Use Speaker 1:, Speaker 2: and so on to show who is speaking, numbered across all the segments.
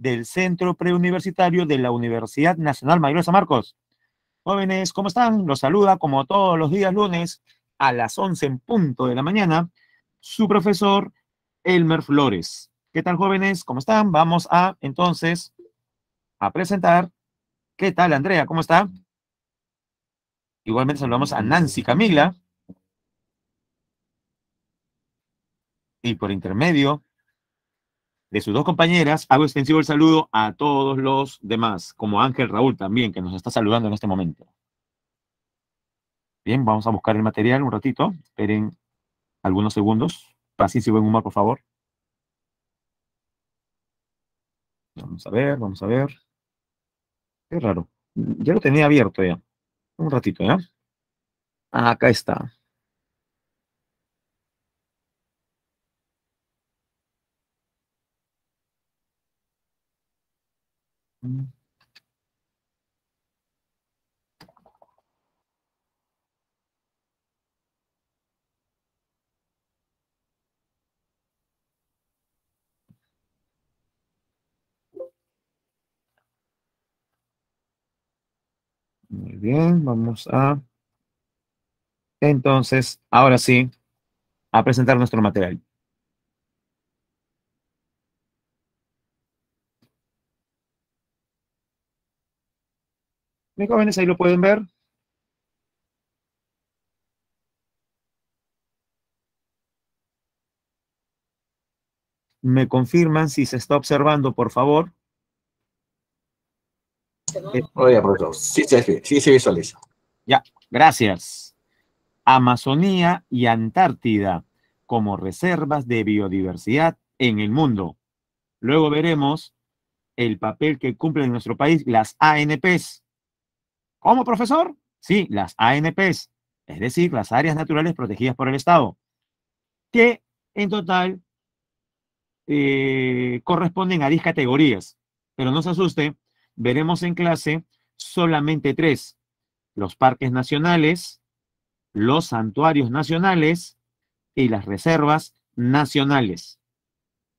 Speaker 1: del Centro Preuniversitario de la Universidad Nacional Mayor de San Marcos. Jóvenes, ¿cómo están? Los saluda como todos los días lunes a las 11 en punto de la mañana su profesor Elmer Flores. ¿Qué tal jóvenes? ¿Cómo están? Vamos a entonces a presentar. ¿Qué tal Andrea? ¿Cómo está? Igualmente saludamos a Nancy Camila. Y por intermedio de sus dos compañeras, hago extensivo el saludo a todos los demás, como Ángel Raúl también, que nos está saludando en este momento. Bien, vamos a buscar el material un ratito. Esperen algunos segundos. Paciencia en humor, por favor. Vamos a ver, vamos a ver. Qué raro. Ya lo tenía abierto ya. Un ratito, ¿ya? Ah, acá está. Muy bien, vamos a... Entonces, ahora sí, a presentar nuestro material. Me jóvenes, ahí lo pueden ver. Me confirman si se está observando, por favor. se, sí se visualiza. Ya, gracias. Amazonía y Antártida como reservas de biodiversidad en el mundo. Luego veremos el papel que cumplen en nuestro país las ANPs, ¿Cómo, profesor? Sí, las ANPs, es decir, las áreas naturales protegidas por el Estado, que en total eh, corresponden a 10 categorías. Pero no se asuste, veremos en clase solamente tres, los parques nacionales, los santuarios nacionales y las reservas nacionales.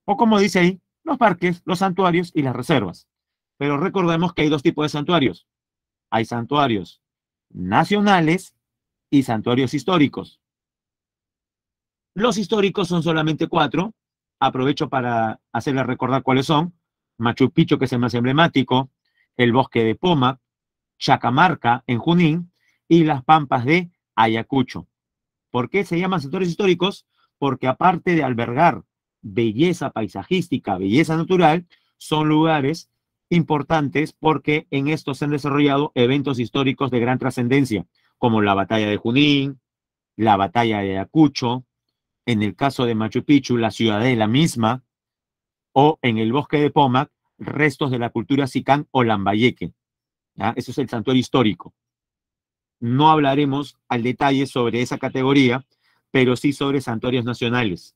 Speaker 1: O como dice ahí, los parques, los santuarios y las reservas. Pero recordemos que hay dos tipos de santuarios, hay santuarios nacionales y santuarios históricos. Los históricos son solamente cuatro. Aprovecho para hacerles recordar cuáles son. Machu Picchu, que es el más emblemático, el bosque de Poma, Chacamarca, en Junín, y las pampas de Ayacucho. ¿Por qué se llaman santuarios históricos? Porque aparte de albergar belleza paisajística, belleza natural, son lugares importantes porque en estos se han desarrollado eventos históricos de gran trascendencia, como la batalla de Junín, la batalla de Ayacucho, en el caso de Machu Picchu, la ciudadela misma, o en el bosque de Pomac, restos de la cultura Sicán o Lambayeque. Eso es el santuario histórico. No hablaremos al detalle sobre esa categoría, pero sí sobre santuarios nacionales.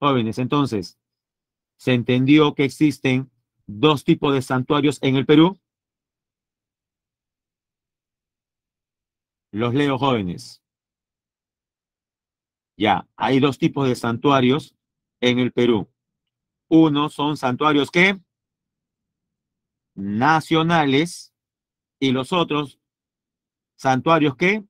Speaker 1: Jóvenes, entonces, se entendió que existen dos tipos de santuarios en el Perú. Los leo jóvenes. Ya, hay dos tipos de santuarios en el Perú. Uno son santuarios que nacionales y los otros santuarios que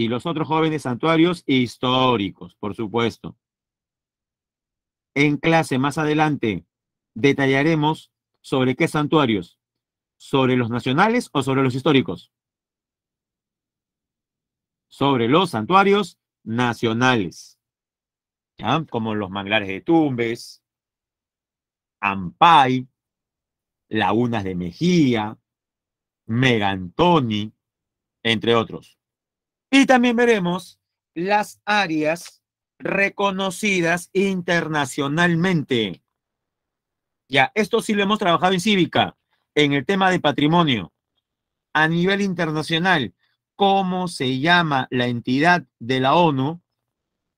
Speaker 1: y los otros jóvenes santuarios históricos, por supuesto. En clase más adelante detallaremos sobre qué santuarios, sobre los nacionales o sobre los históricos. Sobre los santuarios nacionales, como los manglares de Tumbes, Ampay, Lagunas de Mejía, Megantoni, entre otros. Y también veremos las áreas reconocidas internacionalmente. Ya, esto sí lo hemos trabajado en cívica, en el tema de patrimonio. A nivel internacional, ¿cómo se llama la entidad de la ONU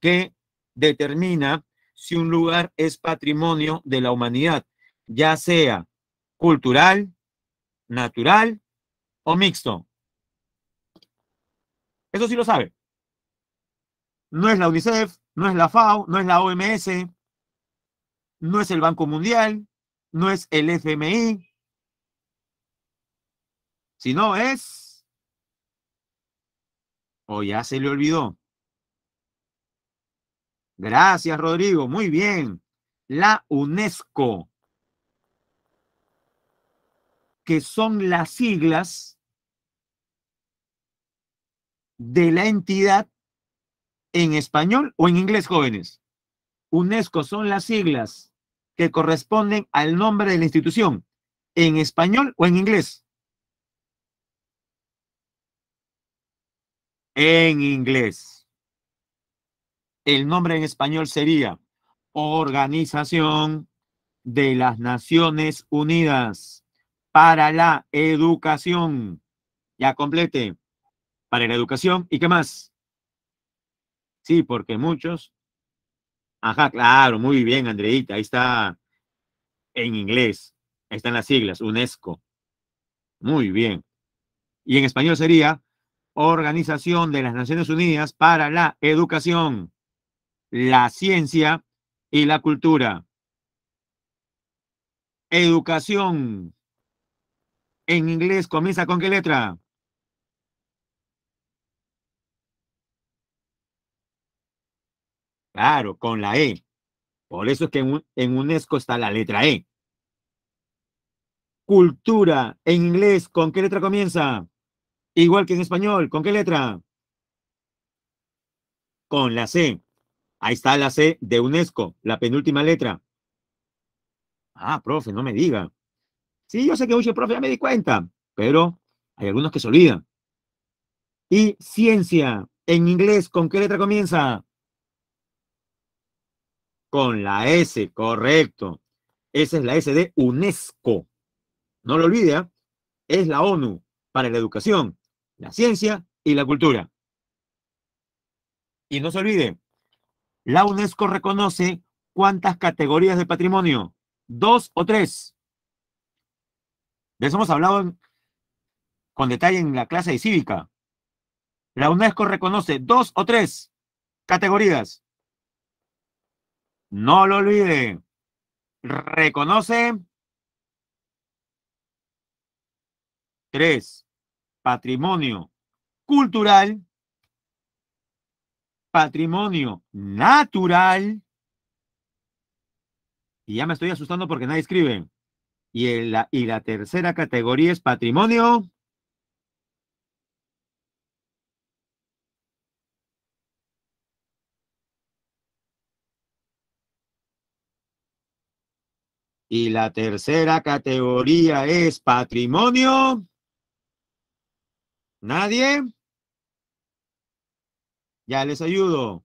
Speaker 1: que determina si un lugar es patrimonio de la humanidad, ya sea cultural, natural o mixto? Eso sí lo sabe. No es la UNICEF, no es la FAO, no es la OMS, no es el Banco Mundial, no es el FMI, sino es... O ya se le olvidó. Gracias, Rodrigo. Muy bien. La UNESCO, que son las siglas de la entidad en español o en inglés, jóvenes. UNESCO son las siglas que corresponden al nombre de la institución, en español o en inglés. En inglés. El nombre en español sería Organización de las Naciones Unidas para la Educación. Ya complete para la educación. ¿Y qué más? Sí, porque muchos. Ajá, claro, muy bien, Andreita. Ahí está en inglés. Ahí están las siglas, UNESCO. Muy bien. Y en español sería Organización de las Naciones Unidas para la Educación, la Ciencia y la Cultura. Educación. En inglés comienza con qué letra? Claro, con la E. Por eso es que en, UNESCO está la letra E. Cultura en inglés, ¿con qué letra comienza? Igual que en español, ¿con qué letra? Con la C. Ahí está la C de UNESCO, la penúltima letra. Ah, profe, no me diga. Sí, yo sé que muchos profe ya me di cuenta, pero hay algunos que se olvidan. Y ciencia, en inglés, ¿con qué letra comienza? Con la S, correcto. Esa es la S de UNESCO. No lo olvide, ¿ah? es la ONU para la educación, la ciencia y la cultura. Y no se olvide, la UNESCO reconoce cuántas categorías de patrimonio, dos o tres. De eso hemos hablado con detalle en la clase de cívica. La UNESCO reconoce dos o tres categorías. No lo olvide. Reconoce. Tres. Patrimonio cultural. Patrimonio natural. Y ya me estoy asustando porque nadie escribe. Y, y la tercera categoría es patrimonio Y la tercera categoría es patrimonio. ¿Nadie? Ya les ayudo.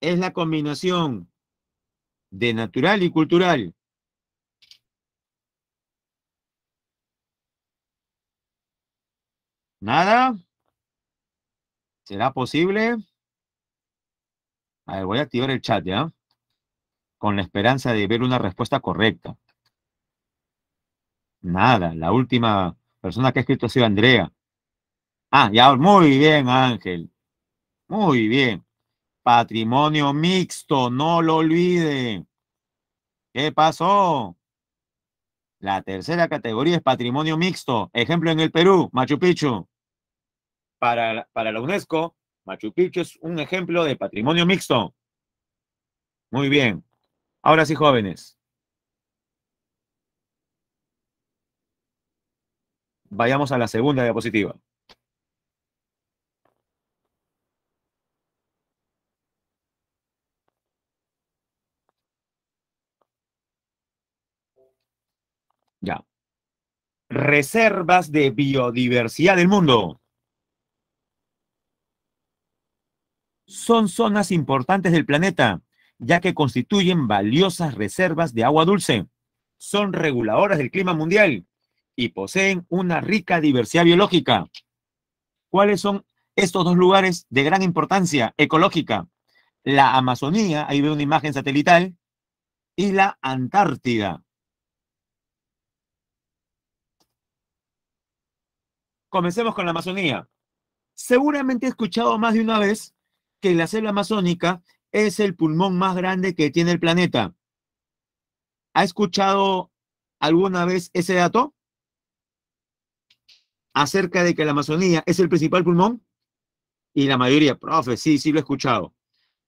Speaker 1: Es la combinación de natural y cultural. ¿Nada? ¿Será posible? A ver, voy a activar el chat, ¿ya? con la esperanza de ver una respuesta correcta. Nada, la última persona que ha escrito ha sido Andrea. Ah, ya, muy bien, Ángel. Muy bien. Patrimonio mixto, no lo olvide ¿Qué pasó? La tercera categoría es patrimonio mixto. Ejemplo en el Perú, Machu Picchu. Para, para la UNESCO, Machu Picchu es un ejemplo de patrimonio mixto. Muy bien. Ahora sí, jóvenes. Vayamos a la segunda diapositiva. Ya. Reservas de biodiversidad del mundo. Son zonas importantes del planeta ya que constituyen valiosas reservas de agua dulce. Son reguladoras del clima mundial y poseen una rica diversidad biológica. ¿Cuáles son estos dos lugares de gran importancia ecológica? La Amazonía, ahí veo una imagen satelital, y la Antártida. Comencemos con la Amazonía. Seguramente he escuchado más de una vez que la selva amazónica es el pulmón más grande que tiene el planeta. ¿Ha escuchado alguna vez ese dato? Acerca de que la Amazonía es el principal pulmón. Y la mayoría, profe, sí, sí lo he escuchado.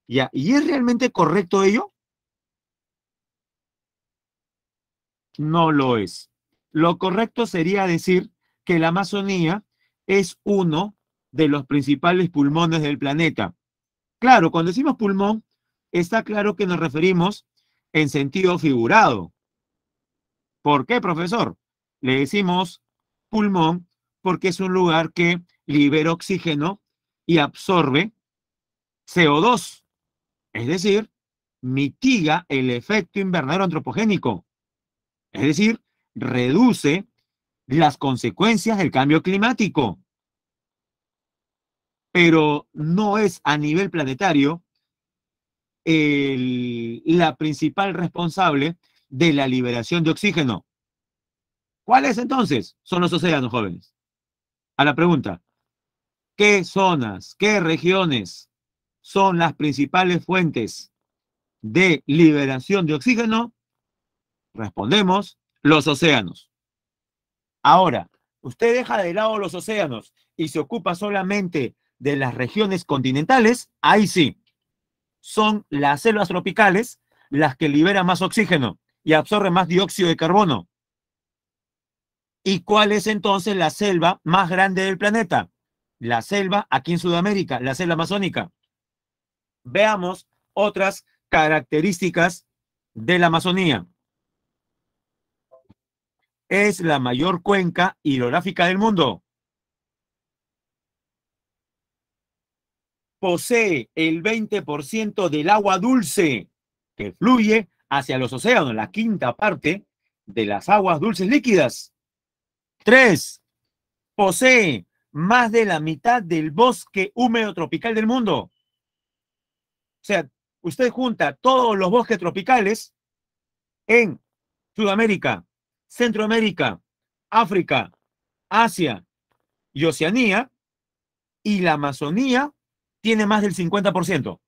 Speaker 1: Ya, ¿y es realmente correcto ello? No lo es. Lo correcto sería decir que la Amazonía es uno de los principales pulmones del planeta. Claro, cuando decimos pulmón, está claro que nos referimos en sentido figurado. ¿Por qué, profesor? Le decimos pulmón porque es un lugar que libera oxígeno y absorbe CO2, es decir, mitiga el efecto invernadero antropogénico, es decir, reduce las consecuencias del cambio climático pero no es a nivel planetario la principal responsable de la liberación de oxígeno. ¿Cuáles entonces son los océanos, jóvenes? A la pregunta, ¿qué zonas, qué regiones son las principales fuentes de liberación de oxígeno? Respondemos, los océanos. Ahora, usted deja de lado los océanos y se ocupa solamente de las regiones continentales, ahí sí, son las selvas tropicales las que liberan más oxígeno y absorben más dióxido de carbono. ¿Y cuál es entonces la selva más grande del planeta? La selva aquí en Sudamérica, la selva amazónica. Veamos otras características de la Amazonía. Es la mayor cuenca hidrográfica del mundo. posee el 20% del agua dulce que fluye hacia los océanos, la quinta parte de las aguas dulces líquidas. Tres, posee más de la mitad del bosque húmedo tropical del mundo. O sea, usted junta todos los bosques tropicales en Sudamérica, Centroamérica, África, Asia y Oceanía, y la Amazonía tiene más del 50%.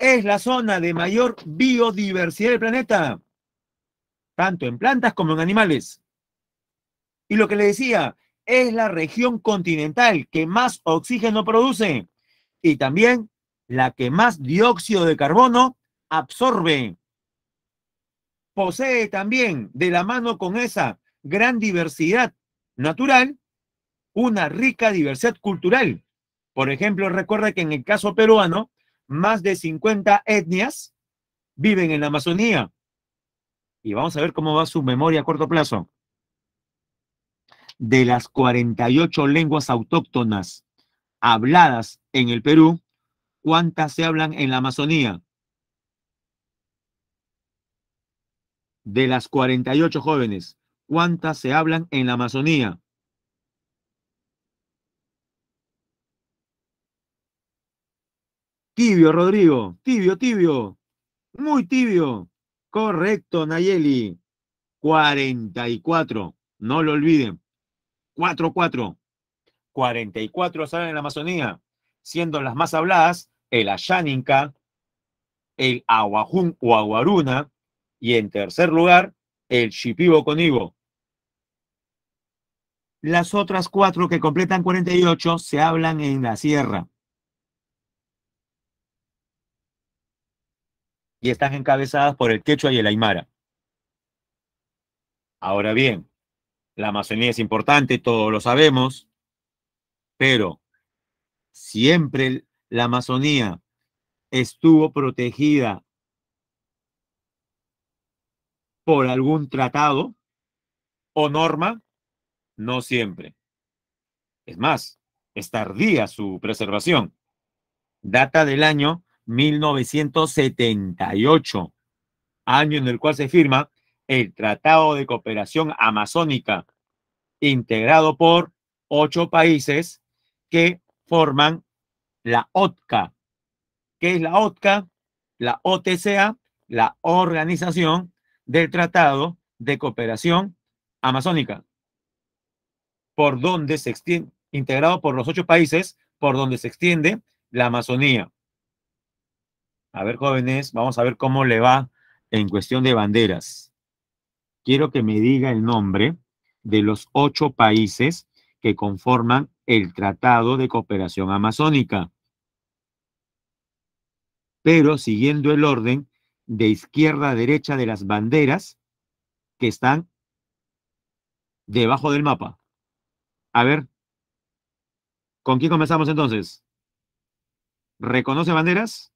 Speaker 1: Es la zona de mayor biodiversidad del planeta, tanto en plantas como en animales. Y lo que le decía, es la región continental que más oxígeno produce y también la que más dióxido de carbono absorbe. Posee también, de la mano con esa gran diversidad natural, una rica diversidad cultural por ejemplo, recuerda que en el caso peruano, más de 50 etnias viven en la Amazonía. Y vamos a ver cómo va su memoria a corto plazo. De las 48 lenguas autóctonas habladas en el Perú, ¿cuántas se hablan en la Amazonía? De las 48 jóvenes, ¿cuántas se hablan en la Amazonía? Tibio, Rodrigo. Tibio, tibio. Muy tibio. Correcto, Nayeli. 44. No lo olviden. 4-4. 44 salen en la Amazonía, siendo las más habladas el Ayaninka, el Aguajún o Aguaruna, y en tercer lugar, el Shipibo Conigo. Las otras cuatro que completan 48 se hablan en la sierra. y están encabezadas por el quechua y el aymara. Ahora bien, la Amazonía es importante, todos lo sabemos, pero siempre la Amazonía estuvo protegida por algún tratado o norma, no siempre. Es más, es tardía su preservación. Data del año 1978, año en el cual se firma el Tratado de Cooperación Amazónica, integrado por ocho países que forman la OTCA. ¿Qué es la OTCA? La OTCA, la Organización del Tratado de Cooperación Amazónica, por donde se extiende, integrado por los ocho países, por donde se extiende la Amazonía. A ver, jóvenes, vamos a ver cómo le va en cuestión de banderas. Quiero que me diga el nombre de los ocho países que conforman el Tratado de Cooperación Amazónica. Pero siguiendo el orden de izquierda a derecha de las banderas que están debajo del mapa. A ver, ¿con quién comenzamos entonces? ¿Reconoce banderas?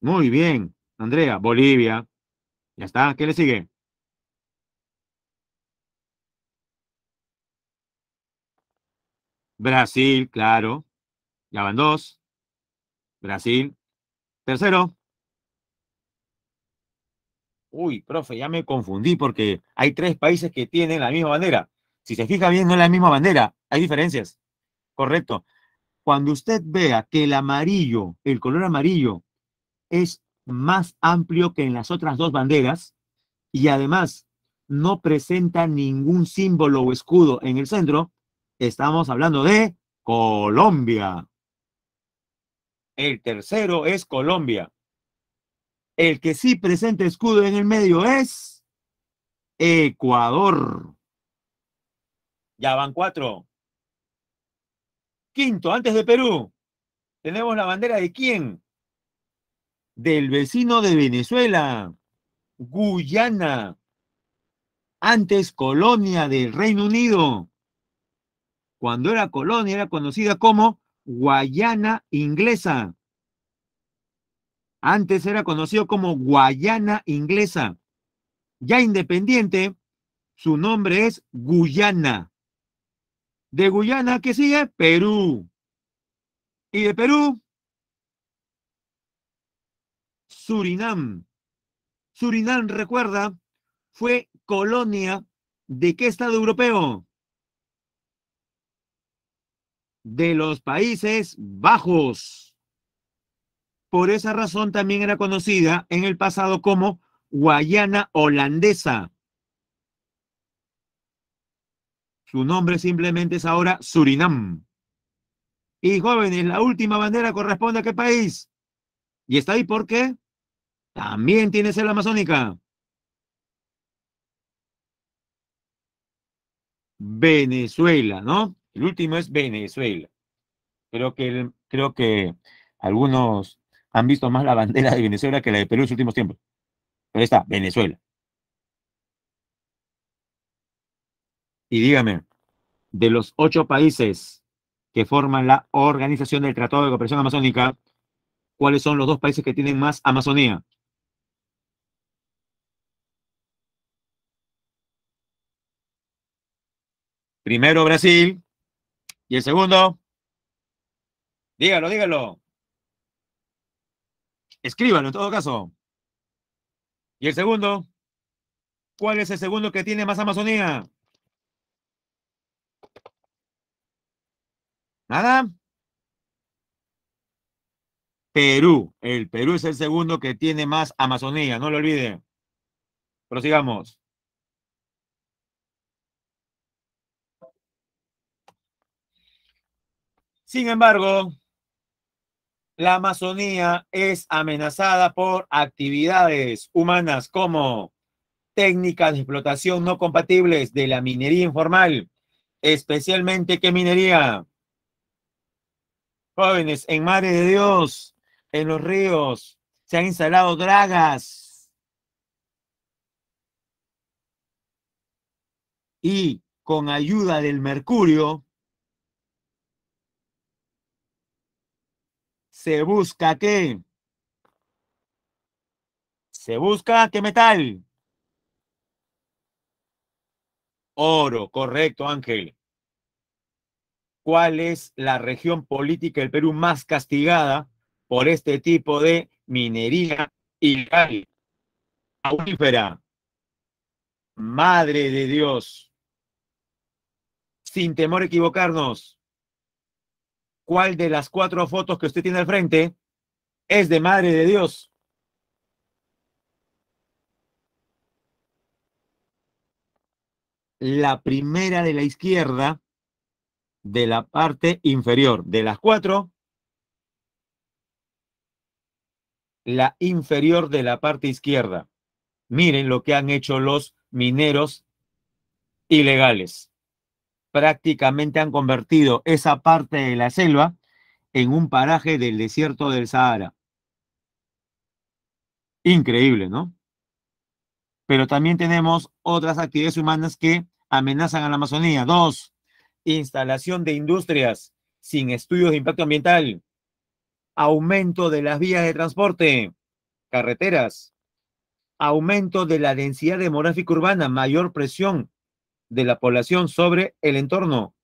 Speaker 1: Muy bien, Andrea, Bolivia. Ya está, ¿qué le sigue? Brasil, claro. Ya van dos. Brasil. Tercero. Uy, profe, ya me confundí porque hay tres países que tienen la misma bandera. Si se fija bien, no es la misma bandera. Hay diferencias. Correcto. Cuando usted vea que el amarillo, el color amarillo, es más amplio que en las otras dos banderas y además no presenta ningún símbolo o escudo en el centro, estamos hablando de Colombia. El tercero es Colombia. El que sí presenta escudo en el medio es Ecuador. Ya van cuatro. Quinto, antes de Perú, tenemos la bandera de quién? del vecino de Venezuela, Guyana, antes colonia del Reino Unido. Cuando era colonia era conocida como Guayana inglesa. Antes era conocido como Guayana inglesa. Ya independiente, su nombre es Guyana. De Guyana, que sigue? Perú. Y de Perú, Surinam. Surinam, recuerda, fue colonia de qué Estado europeo? De los Países Bajos. Por esa razón también era conocida en el pasado como Guayana holandesa. Su nombre simplemente es ahora Surinam. Y jóvenes, la última bandera corresponde a qué país? Y está ahí por qué? También tiene la amazónica. Venezuela, ¿no? El último es Venezuela. Creo que, creo que algunos han visto más la bandera de Venezuela que la de Perú en los últimos tiempos. Pero ahí está, Venezuela. Y dígame, de los ocho países que forman la Organización del Tratado de Cooperación Amazónica, ¿cuáles son los dos países que tienen más Amazonía? Primero Brasil. ¿Y el segundo? Dígalo, dígalo. Escríbalo en todo caso. ¿Y el segundo? ¿Cuál es el segundo que tiene más Amazonía? ¿Nada? Perú. El Perú es el segundo que tiene más Amazonía, no lo olvide. Prosigamos. Sin embargo, la Amazonía es amenazada por actividades humanas como técnicas de explotación no compatibles de la minería informal, especialmente que minería. Jóvenes, en mares de Dios, en los ríos, se han instalado dragas. Y con ayuda del mercurio, se busca qué? Se busca qué metal? Oro, correcto, Ángel. ¿Cuál es la región política del Perú más castigada por este tipo de minería ilegal? Aurífera. Madre de Dios. Sin temor a equivocarnos cuál de las cuatro fotos que usted tiene al frente es de Madre de Dios. La primera de la izquierda, de la parte inferior. De las cuatro, la inferior de la parte izquierda. Miren lo que han hecho los mineros ilegales prácticamente han convertido esa parte de la selva en un paraje del desierto del Sahara. Increíble, ¿no? Pero también tenemos otras actividades humanas que amenazan a la Amazonía. Dos, instalación de industrias sin estudios de impacto ambiental, aumento de las vías de transporte, carreteras, aumento de la densidad demográfica urbana, mayor presión de la población sobre el entorno.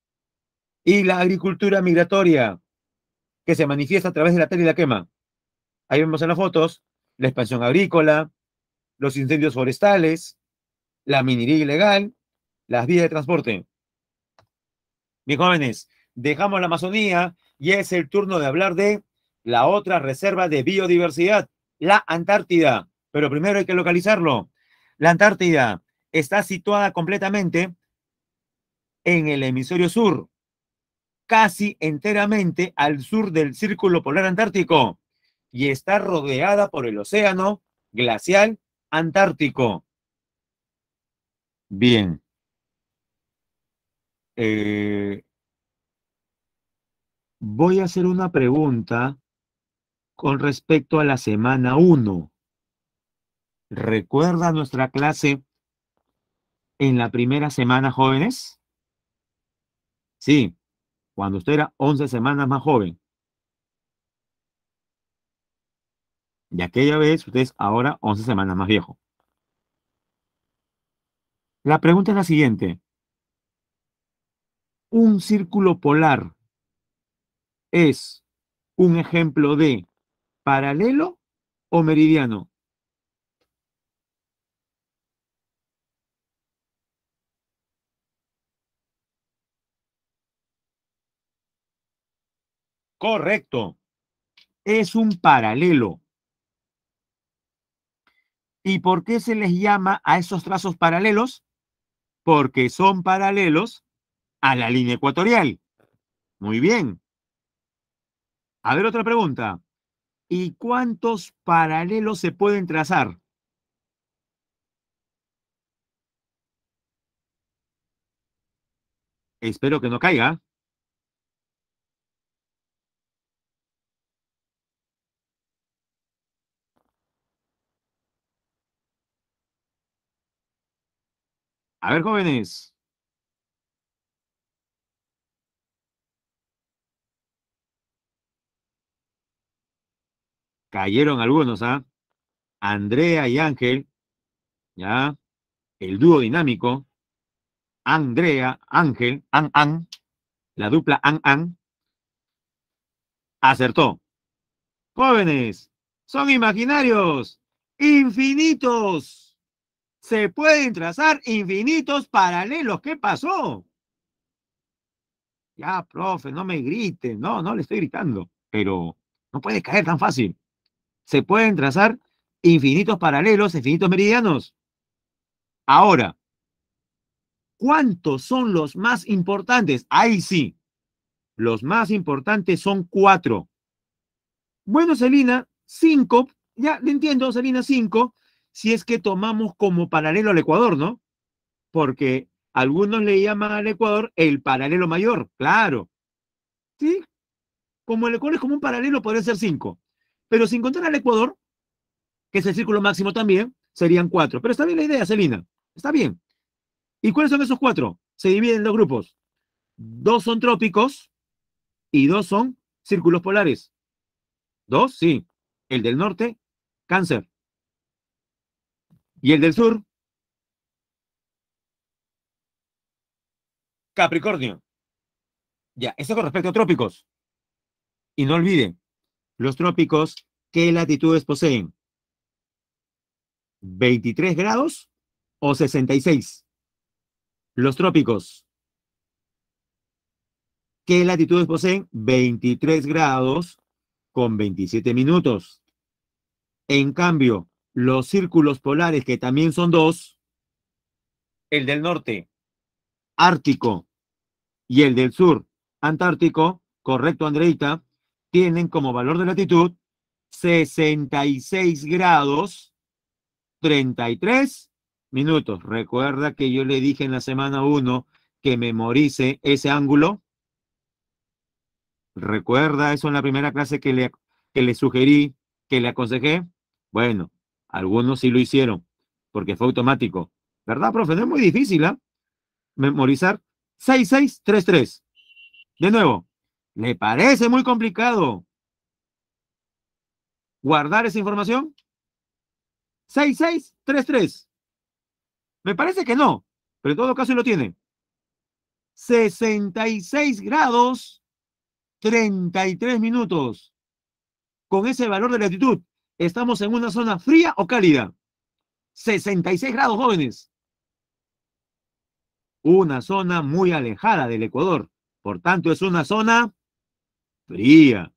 Speaker 1: Y la agricultura migratoria, que se manifiesta a través de la tala y la quema. Ahí vemos en las fotos la expansión agrícola, los incendios forestales, la minería ilegal, las vías de transporte. Mis jóvenes, dejamos la Amazonía y es el turno de hablar de la otra reserva de biodiversidad, la Antártida. Pero primero hay que localizarlo. La Antártida está situada completamente en el hemisferio sur, casi enteramente al sur del Círculo Polar Antártico y está rodeada por el Océano Glacial Antártico. Bien. Eh, voy a hacer una pregunta con respecto a la semana 1. Recuerda nuestra clase en la primera semana, jóvenes? Sí, cuando usted era 11 semanas más joven. Y aquella vez usted es ahora 11 semanas más viejo. La pregunta es la siguiente. ¿Un círculo polar es un ejemplo de paralelo o meridiano? Correcto. Es un paralelo. ¿Y por qué se les llama a esos trazos paralelos? Porque son paralelos a la línea ecuatorial. Muy bien. A ver otra pregunta. ¿Y cuántos paralelos se pueden trazar? Espero que no caiga. A ver, jóvenes. Cayeron algunos, ¿ah? Andrea y Ángel, ¿ya? El dúo dinámico, Andrea, Ángel, An An, la dupla An An, acertó. Jóvenes, son imaginarios, infinitos se pueden trazar infinitos paralelos. ¿Qué pasó? Ya, profe, no me grite. No, no le estoy gritando, pero no puede caer tan fácil. Se pueden trazar infinitos paralelos, infinitos meridianos. Ahora, ¿cuántos son los más importantes? Ahí sí, los más importantes son cuatro. Bueno, Selina, cinco. Ya, le entiendo, Selina, cinco si es que tomamos como paralelo al Ecuador, ¿no? Porque algunos le llaman al Ecuador el paralelo mayor, claro. ¿Sí? Como el Ecuador es como un paralelo, podría ser cinco. Pero sin contar al Ecuador, que es el círculo máximo también, serían cuatro. Pero está bien la idea, Celina. Está bien. ¿Y cuáles son esos cuatro? Se dividen en dos grupos. Dos son trópicos y dos son círculos polares. Dos, sí. El del norte, cáncer. ¿Y el del sur? Capricornio. Ya, eso con respecto a trópicos. Y no olviden, los trópicos, ¿qué latitudes poseen? ¿23 grados o 66? Los trópicos. ¿Qué latitudes poseen? 23 grados con 27 minutos. En cambio, los círculos polares, que también son dos, el del norte, Ártico, y el del sur, Antártico, correcto Andreita, tienen como valor de latitud 66 grados 33 minutos. Recuerda que yo le dije en la semana 1 que memorice ese ángulo. Recuerda eso en la primera clase que le, que le sugerí, que le aconsejé. Bueno, algunos sí lo hicieron, porque fue automático. ¿Verdad, profe? No es muy difícil, ¿ah? Memorizar 6633. De nuevo, ¿le parece muy complicado guardar esa información? 6633. Me parece que no, pero en todo caso lo tiene. 66 grados 33 minutos con ese valor de latitud. ¿Estamos en una zona fría o cálida? 66 grados, jóvenes. Una zona muy alejada del Ecuador. Por tanto, es una zona fría.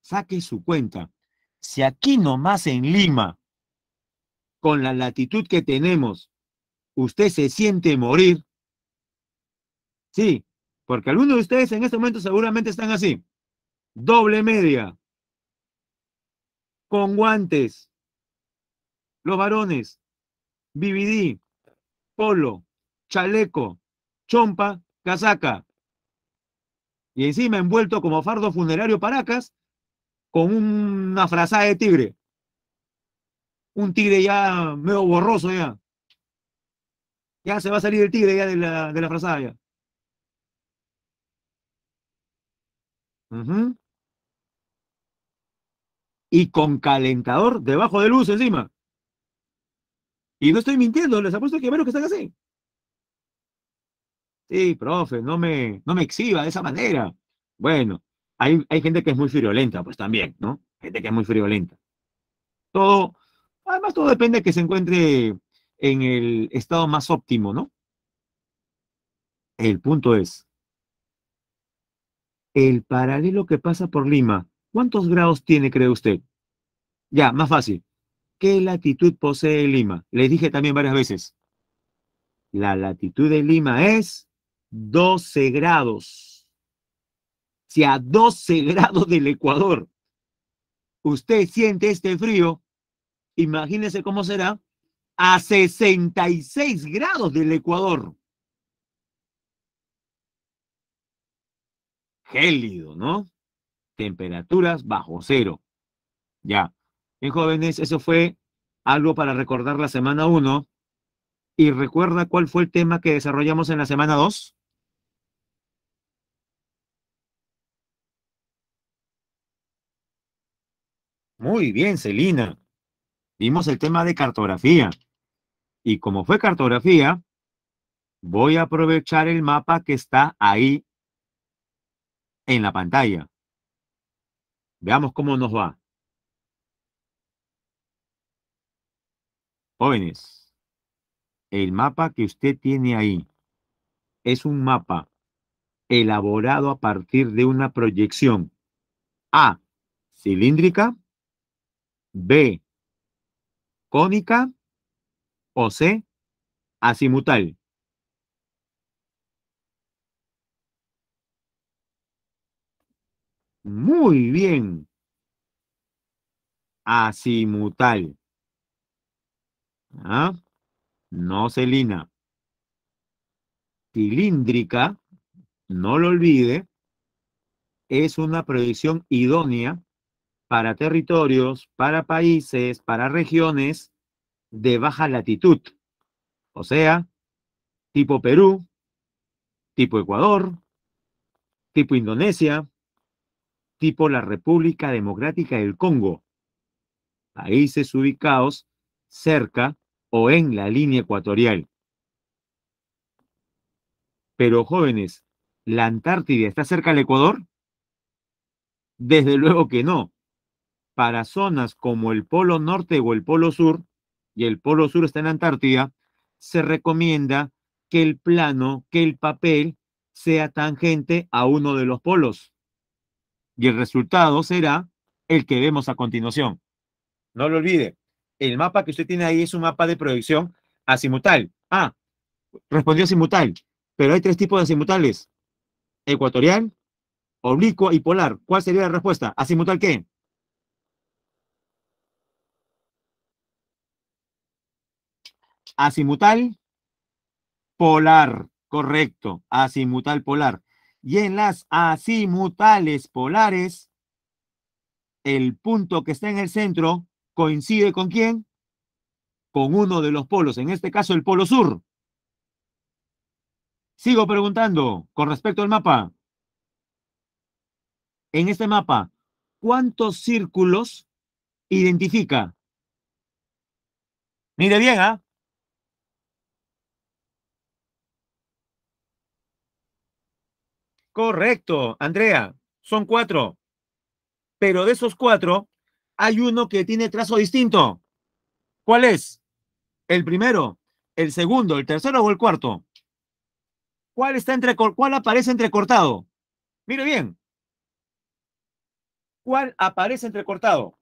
Speaker 1: Saque su cuenta. Si aquí nomás en Lima, con la latitud que tenemos, usted se siente morir, sí, porque algunos de ustedes en este momento seguramente están así. Doble media, con guantes. Los varones, BBD, polo, chaleco, chompa, casaca. Y encima envuelto como fardo funerario paracas con una frazada de tigre. Un tigre ya medio borroso ya. Ya se va a salir el tigre ya de la, de la frazada ya y con calentador debajo de luz encima. Y no estoy mintiendo, les apuesto que menos que están así. Sí, profe, no me, no me exhiba de esa manera. Bueno, hay, hay gente que es muy friolenta, pues también, ¿no? Gente que es muy friolenta. Todo, además todo depende de que se encuentre en el estado más óptimo, ¿no? El punto es, el paralelo que pasa por Lima ¿Cuántos grados tiene, cree usted? Ya, más fácil. ¿Qué latitud posee Lima? Les dije también varias veces. La latitud de Lima es 12 grados. Si a 12 grados del Ecuador usted siente este frío, imagínese cómo será a 66 grados del Ecuador. Gélido, ¿no? temperaturas bajo cero. Ya. Bien, jóvenes, eso fue algo para recordar la semana uno. ¿Y recuerda cuál fue el tema que desarrollamos en la semana 2? Muy bien, Celina. Vimos el tema de cartografía. Y como fue cartografía, voy a aprovechar el mapa que está ahí en la pantalla. Veamos cómo nos va. Jóvenes, el mapa que usted tiene ahí es un mapa elaborado a partir de una proyección A, cilíndrica, B, cónica o C, azimutal. Muy bien. Asimutal. Ah, no celina. Cilíndrica, no lo olvide, es una proyección idónea para territorios, para países, para regiones de baja latitud. O sea, tipo Perú, tipo Ecuador, tipo Indonesia, tipo la República Democrática del Congo, países ubicados cerca o en la línea ecuatorial. Pero jóvenes, ¿la Antártida está cerca del Ecuador? Desde luego que no. Para zonas como el Polo Norte o el Polo Sur, y el Polo Sur está en la Antártida, se recomienda que el plano, que el papel sea tangente a uno de los polos y el resultado será el que vemos a continuación. No lo olvide, el mapa que usted tiene ahí es un mapa de proyección azimutal. Ah, respondió asimutal. pero hay tres tipos de azimutales, ecuatorial, oblicuo y polar. ¿Cuál sería la respuesta? ¿Azimutal qué? Azimutal polar, correcto, Asimutal polar y en las asimutales polares, el punto que está en el centro coincide con quién? Con uno de los polos, en este caso el polo sur. Sigo preguntando con respecto al mapa. En este mapa, ¿cuántos círculos identifica? Mire bien, ¿ah? Correcto, Andrea, son cuatro. Pero de esos cuatro, hay uno que tiene trazo distinto. ¿Cuál es? El primero, el segundo, el tercero o el cuarto. ¿Cuál, está aparece entrecortado? Mire bien. ¿Cuál aparece entrecortado?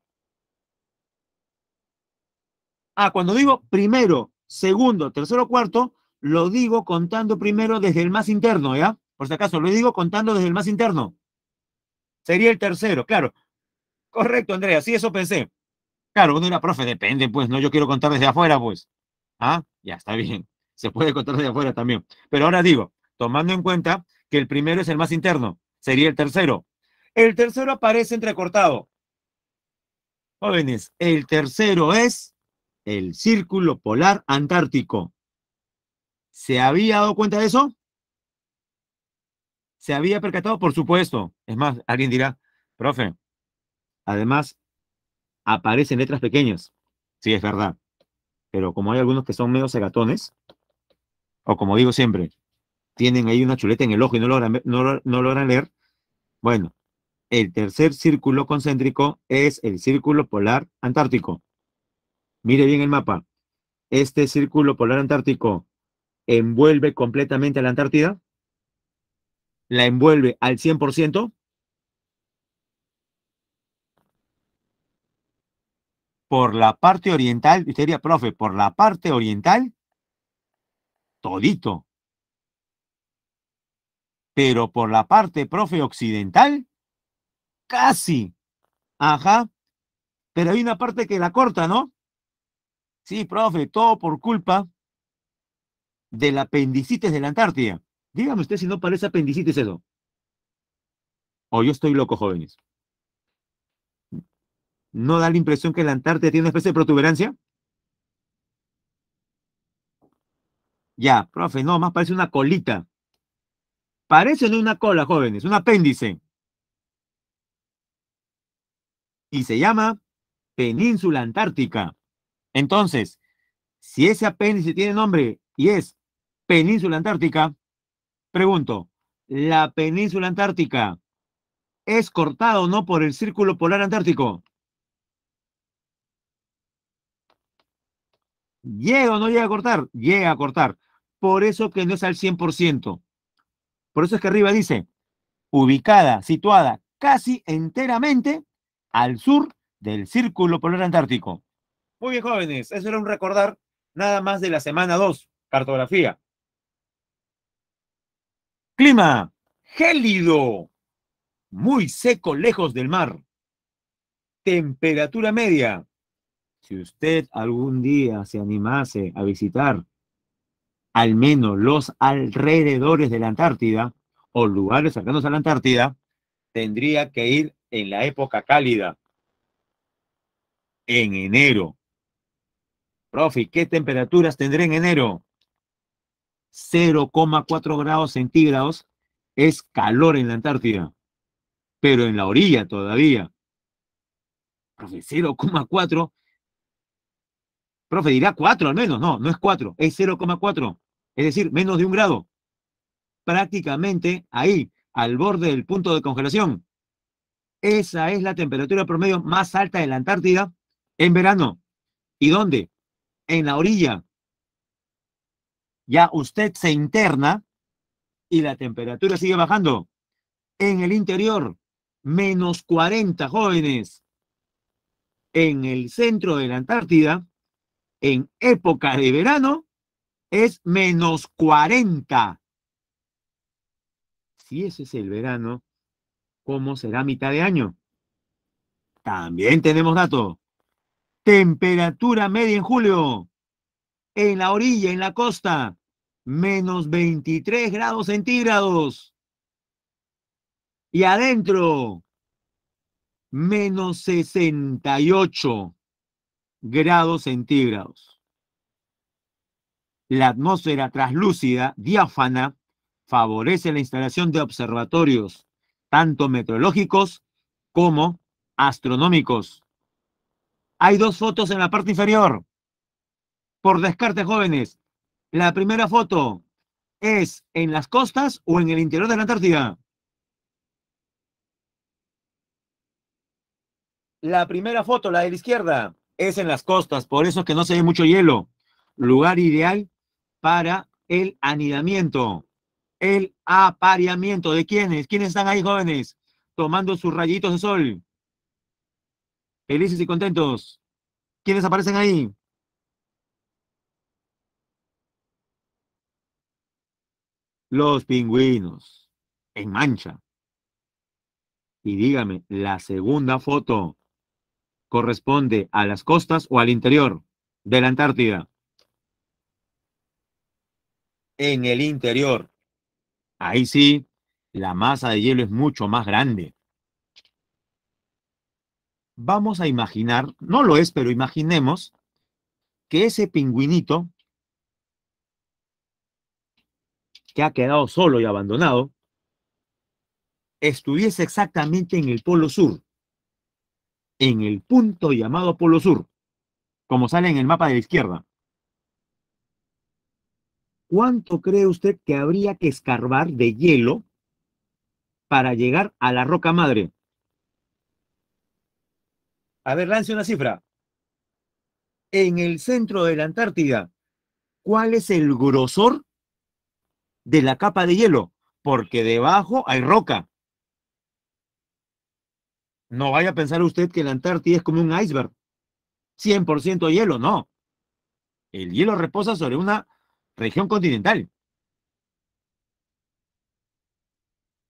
Speaker 1: Ah, cuando digo primero, segundo, tercero, cuarto, lo digo contando primero desde el más interno, ¿ya? Por si acaso, lo digo contando desde el más interno. Sería el tercero, claro. Correcto, Andrea, sí, eso pensé. Claro, uno era profe, depende, pues, no, yo quiero contar desde afuera, pues. Ah, ya está bien. Se puede contar desde afuera también. Pero ahora digo, tomando en cuenta que el primero es el más interno, sería el tercero. El tercero aparece entrecortado. Jóvenes, el tercero es el círculo polar antártico. ¿Se había dado cuenta de eso? ¿Se había percatado? Por supuesto. Es más, alguien dirá, profe, además aparecen letras pequeñas. Sí, es verdad. Pero como hay algunos que son medio cegatones o como digo siempre, tienen ahí una chuleta en el ojo y no logran, no, no logran leer, bueno, el tercer círculo concéntrico es el círculo polar antártico. Mire bien el mapa. Este círculo polar antártico envuelve completamente a la Antártida la envuelve al 100%? Por la parte oriental, usted diría, profe, por la parte oriental, todito. Pero por la parte, profe, occidental, casi. Ajá. Pero hay una parte que la corta, ¿no? Sí, profe, todo por culpa del apendicitis de la Antártida. Dígame usted si no parece apendicitis eso. O yo estoy loco, jóvenes. ¿No da la impresión que la Antártida tiene una especie de protuberancia? Ya, profe, no, más parece una colita. Parece no una cola, jóvenes, un apéndice. Y se llama Península Antártica. Entonces, si ese apéndice tiene nombre y es Península Antártica, Pregunto, ¿la península antártica es cortada o no por el círculo polar antártico? ¿Llega o no llega a cortar? Llega a cortar. Por eso que no es al 100%. Por eso es que arriba dice, ubicada, situada casi enteramente al sur del Círculo Polar Antártico. Muy bien, jóvenes, eso era un recordar nada más de la semana 2, cartografía. Clima gélido, muy seco, lejos del mar. Temperatura media. Si usted algún día se animase a visitar al menos los alrededores de la Antártida o lugares cercanos a la Antártida, tendría que ir en la época cálida, en enero. Profe, ¿qué temperaturas tendré en enero? 0,4 grados centígrados es calor en la Antártida, pero en la orilla todavía. Profe, 0,4. Profe, dirá 4 al menos. No, no es 4, es 0,4. Es decir, menos de un grado. Prácticamente ahí, al borde del punto de congelación. Esa es la temperatura promedio más alta de la Antártida en verano. ¿Y dónde? En la orilla, ya usted se interna y la temperatura sigue bajando. En el interior, menos 40 jóvenes. En el centro de la Antártida, en época de verano, es menos 40. Si ese es el verano, ¿cómo será mitad de año? También tenemos dato. Temperatura media en julio, en la orilla, en la costa, menos 23 grados centígrados. Y adentro, menos 68 grados centígrados. La atmósfera traslúcida, diáfana, favorece la instalación de observatorios, tanto meteorológicos como astronómicos. Hay dos fotos en la parte inferior por descarte, jóvenes. La primera foto es en las costas o en el interior de la Antártida. La primera foto, la de la izquierda, es en las costas, por eso es que no se ve mucho hielo. Lugar ideal para el anidamiento, el apareamiento. ¿De quiénes? ¿Quiénes están ahí, jóvenes? Tomando sus rayitos de sol. Felices y contentos. ¿Quiénes aparecen ahí? los pingüinos en mancha. Y dígame, la segunda foto corresponde a las costas o al interior de la Antártida. En el interior. Ahí sí, la masa de hielo es mucho más grande. Vamos a imaginar, no lo es, pero imaginemos que ese pingüinito que ha quedado solo y abandonado, estuviese exactamente en el Polo Sur, en el punto llamado Polo Sur, como sale en el mapa de la izquierda. ¿Cuánto cree usted que habría que escarbar de hielo para llegar a la roca madre? A ver, lance una cifra. En el centro de la Antártida, ¿cuál es el grosor de la capa de hielo, porque debajo hay roca. No vaya a pensar usted que la Antártida es como un iceberg, 100% hielo, no. El hielo reposa sobre una región continental.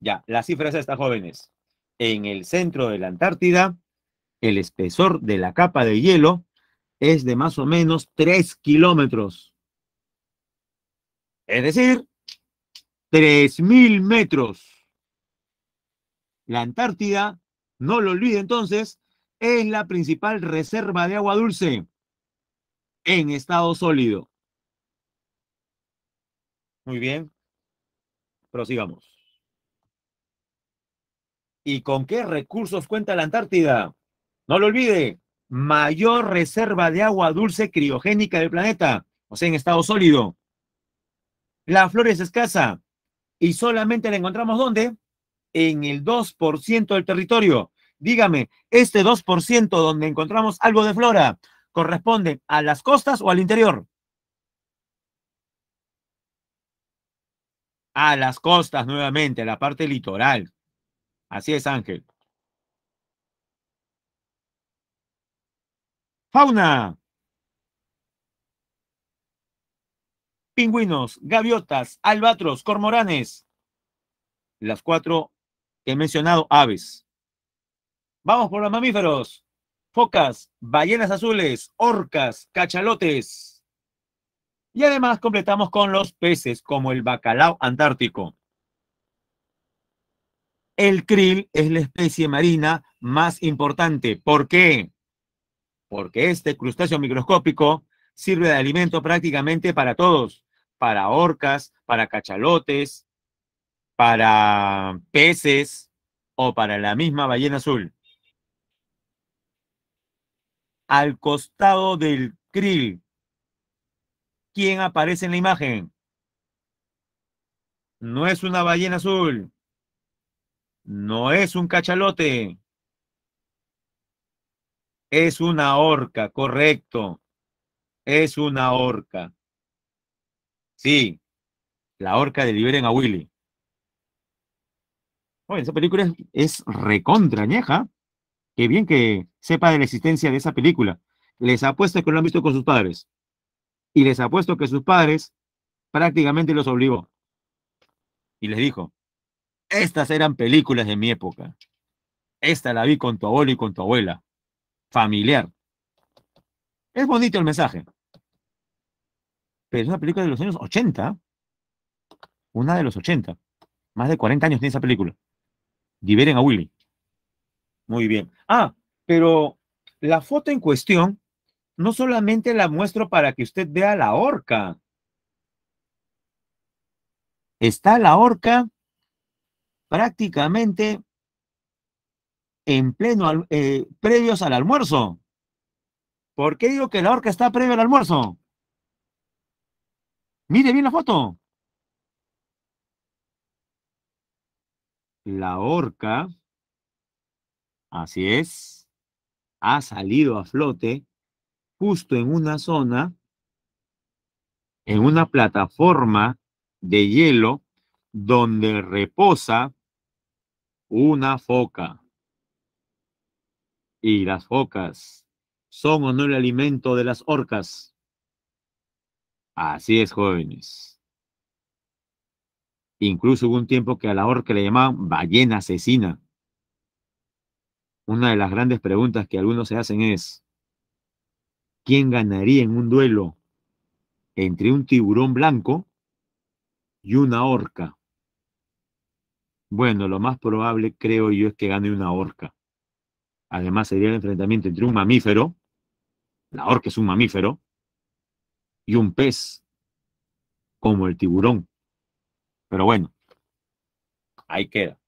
Speaker 1: Ya, las cifras están jóvenes. En el centro de la Antártida, el espesor de la capa de hielo es de más o menos 3 kilómetros. Es decir, 3.000 metros. La Antártida, no lo olvide entonces, es la principal reserva de agua dulce en estado sólido. Muy bien, prosigamos. ¿Y con qué recursos cuenta la Antártida? No lo olvide, mayor reserva de agua dulce criogénica del planeta, o sea, en estado sólido. La flora es escasa, y solamente la encontramos ¿dónde? En el 2% del territorio. Dígame, ¿este 2% donde encontramos algo de flora corresponde a las costas o al interior? A las costas nuevamente, a la parte litoral. Así es, Ángel. Fauna. pingüinos, gaviotas, albatros, cormoranes. Las cuatro que he mencionado, aves. Vamos por los mamíferos. Focas, ballenas azules, orcas, cachalotes. Y además completamos con los peces, como el bacalao antártico. El krill es la especie marina más importante. ¿Por qué? Porque este crustáceo microscópico sirve de alimento prácticamente para todos para orcas, para cachalotes, para peces o para la misma ballena azul. Al costado del krill, ¿quién aparece en la imagen? No es una ballena azul. No es un cachalote. Es una orca, correcto. Es una orca. Sí, La horca de Liberen a Willy. Bueno, esa película es, recontrañeja. Qué bien que sepa de la existencia de esa película. Les apuesto que lo han visto con sus padres. Y les apuesto que sus padres prácticamente los obligó. Y les dijo, estas eran películas de mi época. Esta la vi con tu abuelo y con tu abuela. Familiar. Es bonito el mensaje pero es una película de los años 80. Una de los 80. Más de 40 años tiene esa película. Liberen a Willy. Muy bien. Ah, pero la foto en cuestión no solamente la muestro para que usted vea la horca. Está la horca prácticamente en pleno, eh, previos al almuerzo. ¿Por qué digo que la horca está previo al almuerzo? Mire bien la foto. La orca, así es, ha salido a flote justo en una zona, en una plataforma de hielo donde reposa una foca. Y las focas son o no el alimento de las orcas. Así es, jóvenes. Incluso hubo un tiempo que a la orca le llamaban ballena asesina. Una de las grandes preguntas que algunos se hacen es, ¿quién ganaría en un duelo entre un tiburón blanco y una orca? Bueno, lo más probable, creo yo, es que gane una orca. Además, sería el enfrentamiento entre un mamífero, la orca es un mamífero, y un pez, como el tiburón. Pero bueno, ahí queda.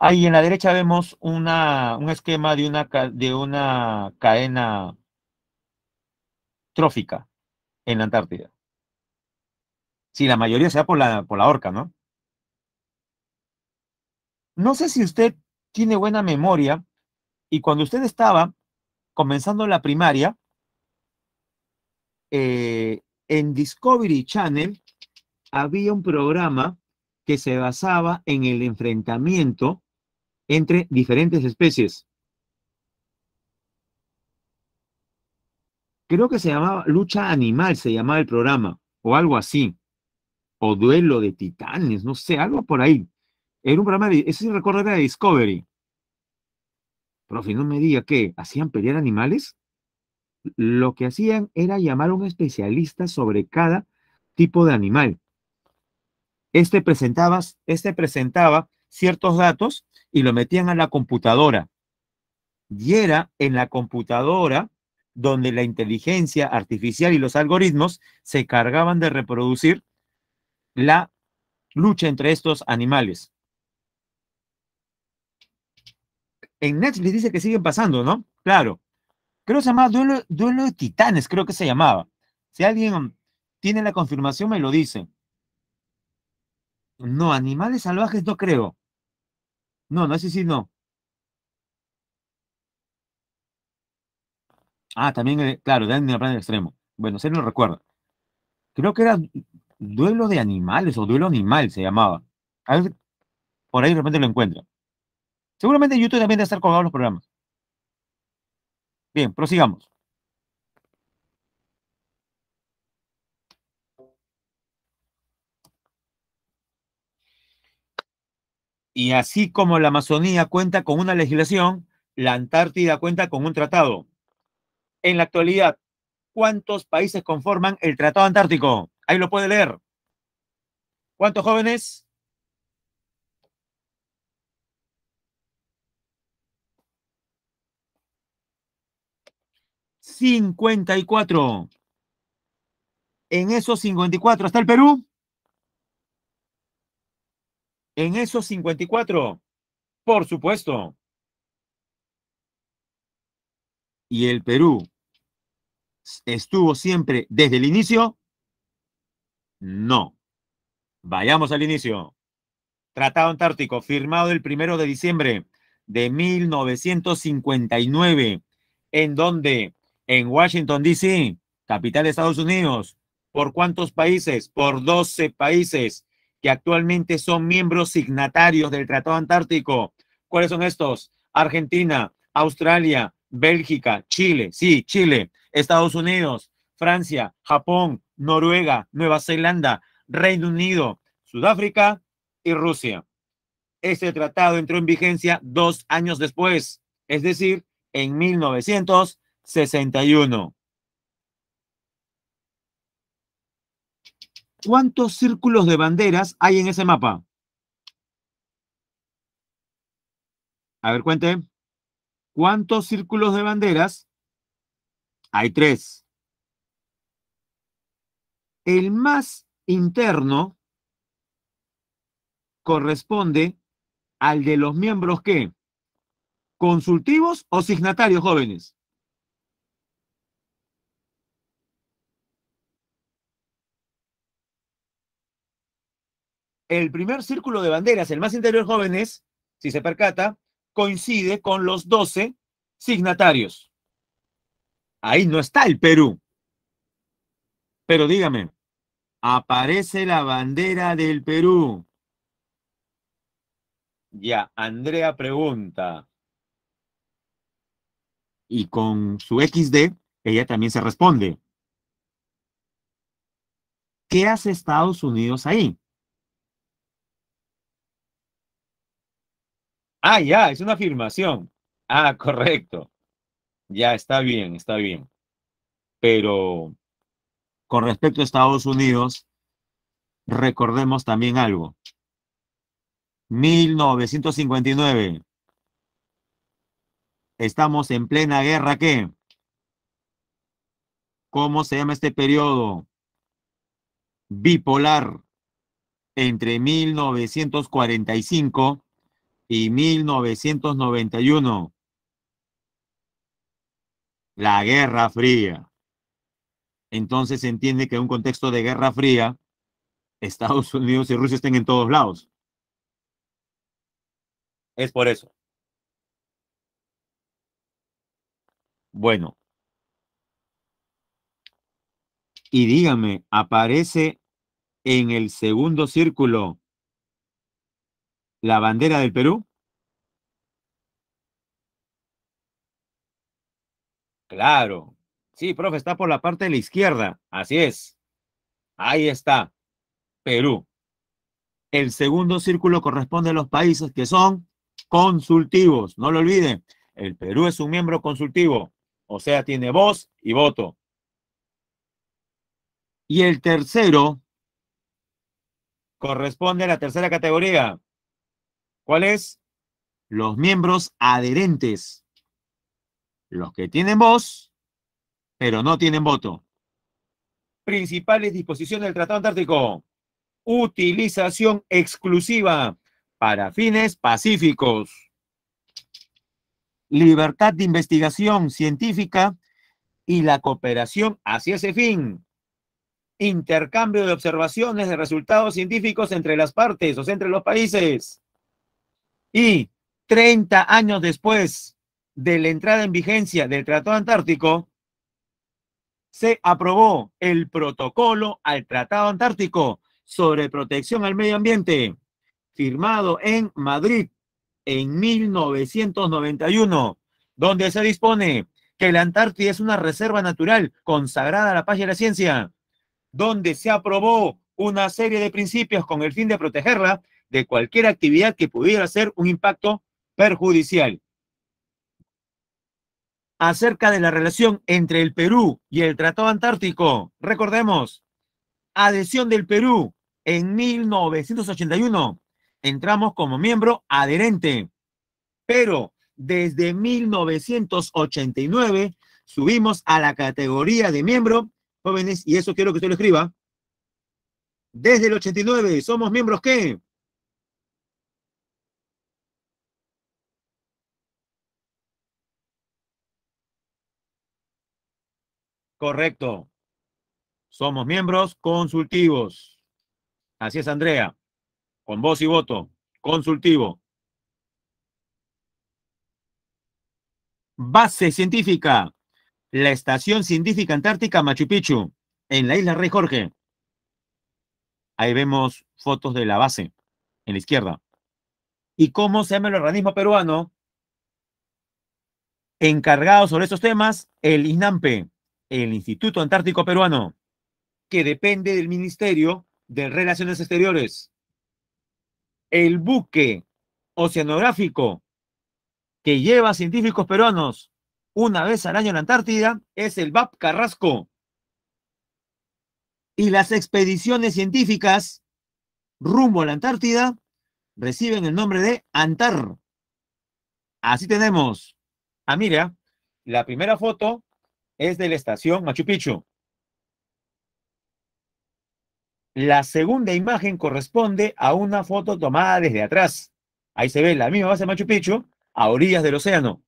Speaker 1: Ahí en la derecha vemos una, un esquema de una, de una cadena trófica en la Antártida. Si la mayoría sea por la, por la orca, ¿no? No sé si usted tiene buena memoria y cuando usted estaba comenzando la primaria, eh, en Discovery Channel había un programa que se basaba en el enfrentamiento entre diferentes especies. Creo que se llamaba Lucha Animal, se llamaba el programa, o algo así, o Duelo de Titanes, no sé, algo por ahí. Era un programa, de, eso sí recuerdo era de Discovery. Profe, no me diga que hacían pelear animales lo que hacían era llamar a un especialista sobre cada tipo de animal. Este presentaba, este presentaba ciertos datos y lo metían a la computadora. Y era en la computadora donde la inteligencia artificial y los algoritmos se cargaban de reproducir la lucha entre estos animales. En Netflix dice que siguen pasando, ¿no? Claro, Creo que se llamaba Duelo, de Titanes, creo que se llamaba. Si alguien tiene la confirmación, me lo dice. No, Animales Salvajes no creo. No, no, ese sí no. Ah, también, eh, claro, de la Extremo. Bueno, se lo recuerda. Creo que era Duelo de Animales o Duelo Animal se llamaba. A ver, por ahí de repente lo encuentro. Seguramente YouTube también debe estar colgado los programas. Bien, prosigamos. Y así como la Amazonía cuenta con una legislación, la Antártida cuenta con un tratado. En la actualidad, ¿cuántos países conforman el Tratado Antártico? Ahí lo puede leer. ¿Cuántos jóvenes? 54. En esos 54 está el Perú. En esos 54, por supuesto. Y el Perú estuvo siempre desde el inicio. No. Vayamos al inicio. Tratado Antártico, firmado el primero de diciembre de 1959, en donde en Washington, D.C., capital de Estados Unidos. ¿Por cuántos países? Por 12 países que actualmente son miembros signatarios del Tratado Antártico. ¿Cuáles son estos? Argentina, Australia, Bélgica, Chile, sí, Chile, Estados Unidos, Francia, Japón, Noruega, Nueva Zelanda, Reino Unido, Sudáfrica y Rusia. Este tratado entró en vigencia dos años después, es decir, en 1900. 61. ¿Cuántos círculos de banderas hay en ese mapa? A ver, cuente. ¿Cuántos círculos de banderas? Hay tres. El más interno corresponde al de los miembros que consultivos o signatarios jóvenes. el primer círculo de banderas, el más interior jóvenes, si se percata, coincide con los 12 signatarios. Ahí no está el Perú. Pero dígame, aparece la bandera del Perú. Ya, Andrea pregunta. Y con su XD, ella también se responde. ¿Qué hace Estados Unidos ahí? Ah, ya, es una afirmación. Ah, correcto. Ya, está bien, está bien. Pero con respecto a Estados Unidos, recordemos también algo. 1959. Estamos en plena guerra, ¿qué? ¿Cómo se llama este periodo? Bipolar entre 1945 y 1991. La Guerra Fría. Entonces se entiende que en un contexto de Guerra Fría, Estados Unidos y Rusia estén en todos lados. Es por eso. Bueno. Y dígame, aparece en el segundo círculo la bandera del Perú? Claro. Sí, profe, está por la parte de la izquierda. Así es. Ahí está. Perú. El segundo círculo corresponde a los países que son consultivos. No lo olviden. El Perú es un miembro consultivo. O sea, tiene voz y voto. Y el tercero corresponde a la tercera categoría. ¿Cuáles? Los miembros adherentes. Los que tienen voz, pero no tienen voto. Principales disposiciones del Tratado Antártico. Utilización exclusiva para fines pacíficos. Libertad de investigación científica y la cooperación hacia ese fin. Intercambio de observaciones de resultados científicos entre las partes, o entre los países y 30 años después de la entrada en vigencia del Tratado Antártico, se aprobó el protocolo al Tratado Antártico sobre protección al medio ambiente, firmado en Madrid en 1991, donde se dispone que la Antártida es una reserva natural consagrada a la paz y a la ciencia, donde se aprobó una serie de principios con el fin de protegerla de cualquier actividad que pudiera ser un impacto perjudicial. Acerca de la relación entre el Perú y el Tratado Antártico, recordemos, adhesión del Perú en 1981. Entramos como miembro adherente, pero desde 1989 subimos a la categoría de miembro, jóvenes, y eso quiero que usted lo escriba. Desde el 89 somos miembros qué? Correcto. Somos miembros consultivos. Así es, Andrea. Con voz y voto. Consultivo. Base científica. La Estación Científica Antártica Machu Picchu, en la isla Rey Jorge. Ahí vemos fotos de la base, en la izquierda. ¿Y cómo se llama el organismo peruano encargado sobre estos temas? El INAMPE, el Instituto Antártico Peruano, que depende del Ministerio de Relaciones Exteriores. El buque oceanográfico que lleva científicos peruanos una vez al año en la Antártida es el BAP Carrasco. Y las expediciones científicas rumbo a la Antártida reciben el nombre de ANTAR. Así tenemos. Ah, mira, la primera foto es de la estación Machu Picchu. La segunda imagen corresponde a una foto tomada desde atrás. Ahí se ve la misma base Machu Picchu a orillas del océano.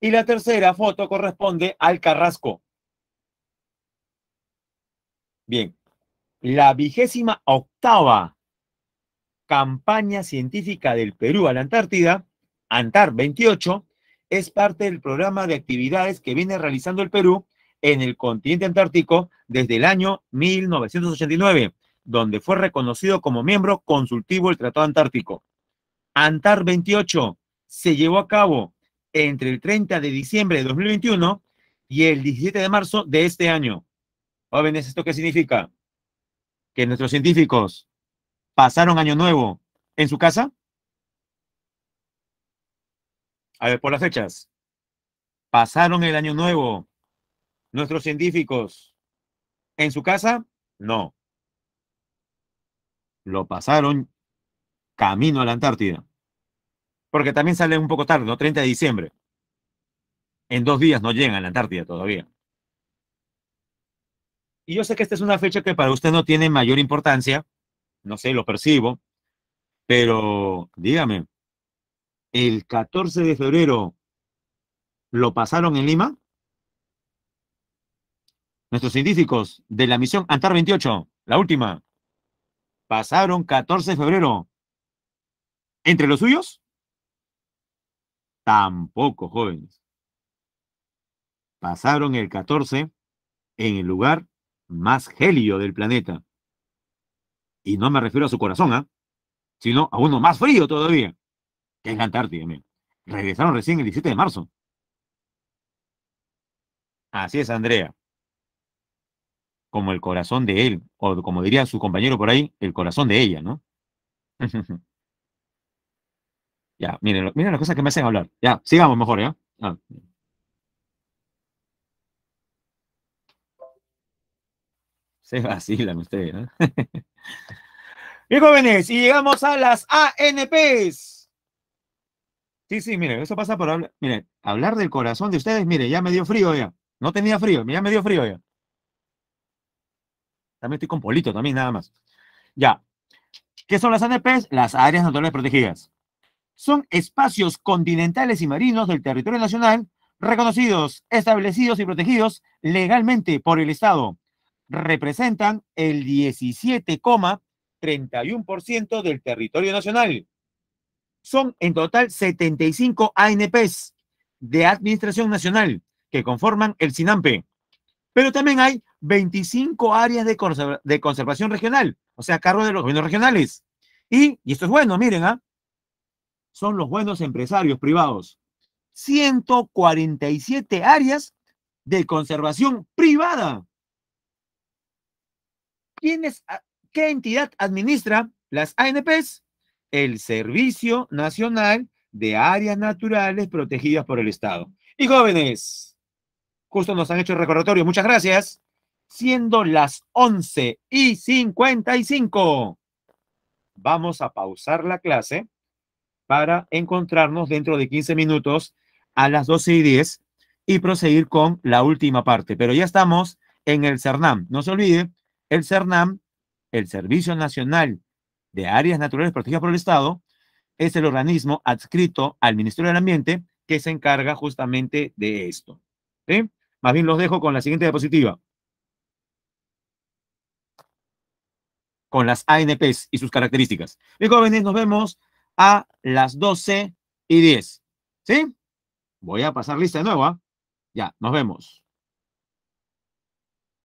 Speaker 1: Y la tercera foto corresponde al Carrasco. Bien, la vigésima octava campaña científica del Perú a la Antártida, ANTAR 28, es parte del programa de actividades que viene realizando el Perú en el continente antártico desde el año 1989, donde fue reconocido como miembro consultivo del Tratado Antártico. Antar 28 se llevó a cabo entre el 30 de diciembre de 2021 y el 17 de marzo de este año. Jóvenes, ¿esto qué significa? Que nuestros científicos pasaron año nuevo en su casa, a ver, por las fechas. ¿Pasaron el año nuevo nuestros científicos en su casa? No. Lo pasaron camino a la Antártida. Porque también sale un poco tarde, ¿no? 30 de diciembre. En dos días no llegan a la Antártida todavía. Y yo sé que esta es una fecha que para usted no tiene mayor importancia, no sé, lo percibo, pero dígame, el 14 de febrero lo pasaron en Lima. Nuestros científicos de la misión Antar 28, la última, pasaron 14 de febrero. ¿Entre los suyos? Tampoco, jóvenes. Pasaron el 14 en el lugar más gélido del planeta. Y no me refiero a su corazón, ¿ah? sino a uno más frío todavía que es la Antártida. Regresaron recién el 17 de marzo. Así es, Andrea. Como el corazón de él, o como diría su compañero por ahí, el corazón de ella, ¿no? ya, miren, miren las cosas que me hacen hablar. Ya, sigamos mejor, ¿ya? Ah. Se vacilan ustedes, ¿no? Bien, jóvenes, y llegamos a las ANPs. Sí, sí, mire, eso pasa por hablar. hablar del corazón de ustedes, mire, ya me dio frío ya. No tenía frío, ya me dio frío ya. También estoy con Polito, también nada más. Ya. ¿Qué son las ANPs? Las áreas naturales protegidas. Son espacios continentales y marinos del territorio nacional reconocidos, establecidos y protegidos legalmente por el Estado. Representan el 17,31% del territorio nacional son en total 75 ANPs de Administración Nacional que conforman el SINAMPE. Pero también hay 25 áreas de, conservación regional, o sea, a cargo de los gobiernos regionales. Y, esto es bueno, miren, ¿ah? son los buenos empresarios privados. 147 áreas de conservación privada. ¿Quién ah, ¿Qué entidad administra las ANPs? el Servicio Nacional de Áreas Naturales Protegidas por el Estado. Y jóvenes, justo nos han hecho el recordatorio. Muchas gracias. Siendo las 11 y 55, vamos a pausar la clase para encontrarnos dentro de 15 minutos a las 12 y 10 y proseguir con la última parte. Pero ya estamos en el CERNAM. No se olvide, el CERNAM, el Servicio Nacional de áreas naturales protegidas por el Estado es el organismo adscrito al Ministerio del Ambiente que se encarga justamente de esto. ¿Sí? Más bien los dejo con la siguiente diapositiva. Con las ANPs y sus características. Bien, jóvenes, nos vemos a las 12 y 10. ¿Sí? Voy a pasar lista de nuevo. ¿ah? Ya, nos vemos.